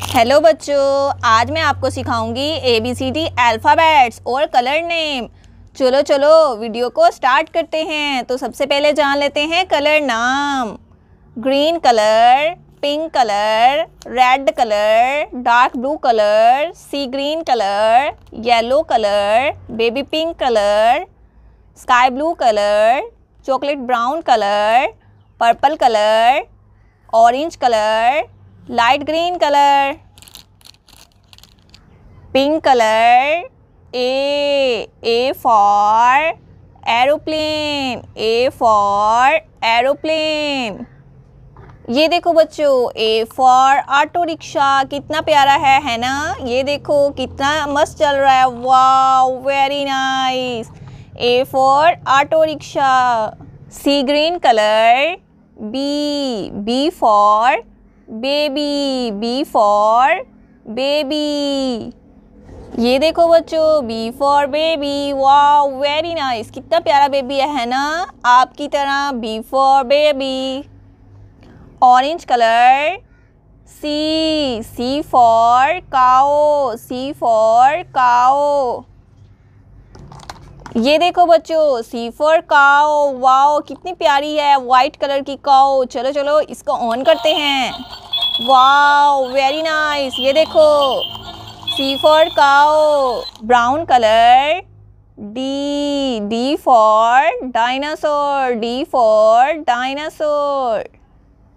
Hello बच्चों आज मैं आपको सिखाऊंगी A B C D alphabets और कलर नेम चलो चलो वीडियो को स्टार्ट करते हैं तो सबसे पहले जान लेते हैं कलर नाम green colour pink colour red colour dark blue colour sea green colour yellow colour baby pink colour sky blue colour chocolate brown colour purple colour orange colour light green colour pink colour A A for aeroplane A for aeroplane ये देखो बच्चों ए for auto rickshaw कितना प्यारा है है ना ये देखो कितना मस्त चल रहा है wow very nice A for auto rickshaw C green colour B B for baby B for baby ये देखो बच्चों बी फॉर बेबी वाह वेरी नाइस कितना प्यारा बेबी है ना आपकी तरह B for baby orange colour C C for cow C for cow ये देखो बच्चों सी फॉर काओ वाओ कितनी प्यारी है वाइट कलर की काओ चलो चलो इसको ऑन करते हैं वाओ वेरी नाइस ये देखो C for cow brown colour D D for dinosaur D for dinosaur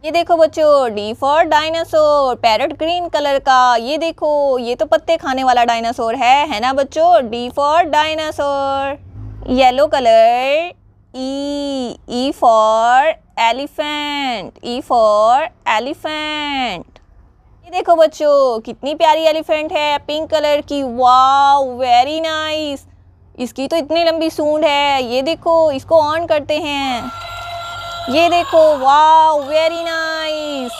ये देखो बच्चों D for dinosaur parrot green colour का ये देखो ये तो पत्ते खाने वाला डायनासोर है है ना बच्चों D for dinosaur yellow colour E E for elephant E e for elephant ये देखो बच्चों कितनी प्यारी एलिफेंट है पिंक कलर की वाओ वेरी नाइस इसकी तो इतनी लंबी सूंड है ये देखो इसको ऑन करते हैं ये देखो wow very nice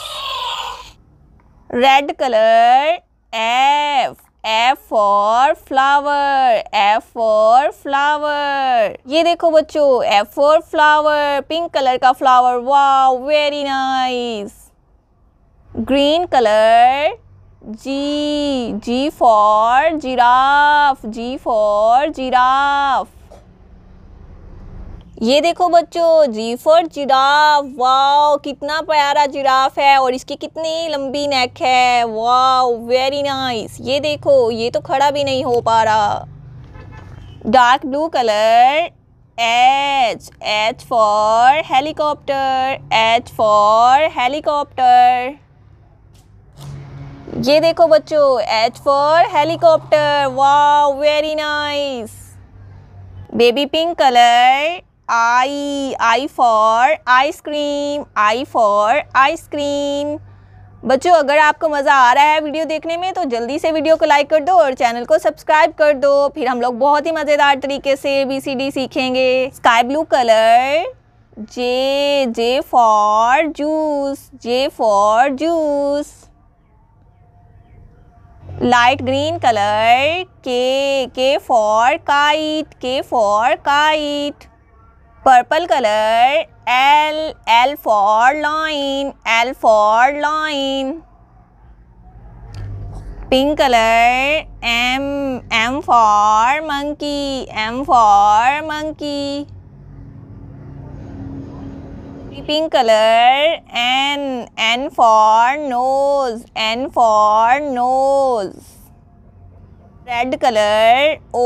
red colour F F for flower, F for flower. ये देखो बच्चों F for flower, pink colour का flower, wow, very nice. Green color, G, G for giraffe, G for giraffe. ये देखो बच्चों जी फॉर जिराफ वाओ कितना प्यारा giraffe है और इसकी कितनी लंबी नेक है वाओ वेरी नाइस ये देखो ये तो खड़ा भी नहीं हो पा रहा dark blue colour H H for helicopter H for helicopter ये देखो बच्चों एच फॉर हेलीकॉप्टर wow very nice baby pink colour I I for ice cream I for ice cream बच्चों अगर आपको मज़ा आ रहा है वीडियो देखने में तो जल्दी से वीडियो को लाइक कर दो और चैनल को सब्सक्राइब कर दो फिर हम लोग बहुत ही मज़ेदार तरीके से बी सी डी सीखेंगे sky blue colour J J for juice J for juice light green colour K K for kite K for kite purple color L L for loin L for loin pink color M M for monkey M for monkey pink color N N for nose N for nose red colour O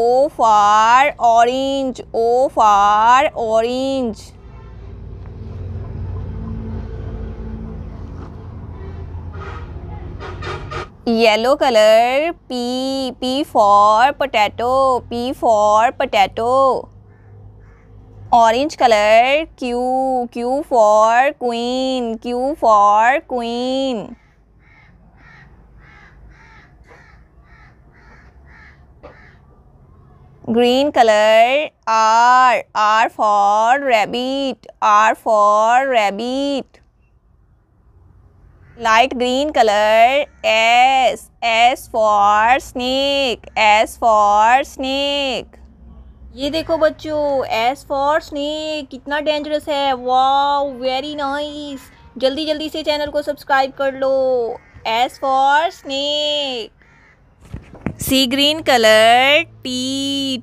O for orange O for orange yellow colour P P for potato P for potato orange colour Q Q for queen Q for queen green color r r for rabbit r for rabbit light green color s s for snake s for snake ये देखो बच्चों S for snake कितना dangerous है wow very nice जल्दी जल्दी से channel को subscribe कर लो S for snake sea green colour T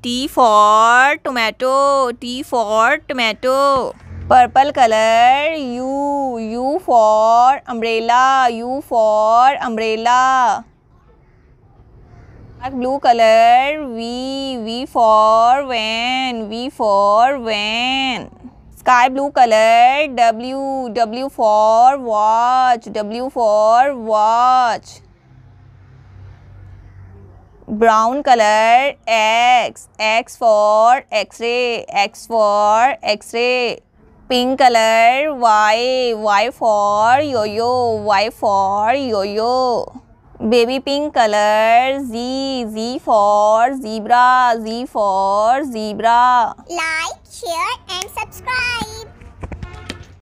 T for tomato T for tomato purple colour U U for umbrella U for umbrella dark blue colour V V for van V for van sky blue colour W W for watch W for watch brown color x x for x-ray x for x-ray pink color y y for yo-yo y for yo-yo baby pink color z z for zebra z for zebra like share and subscribe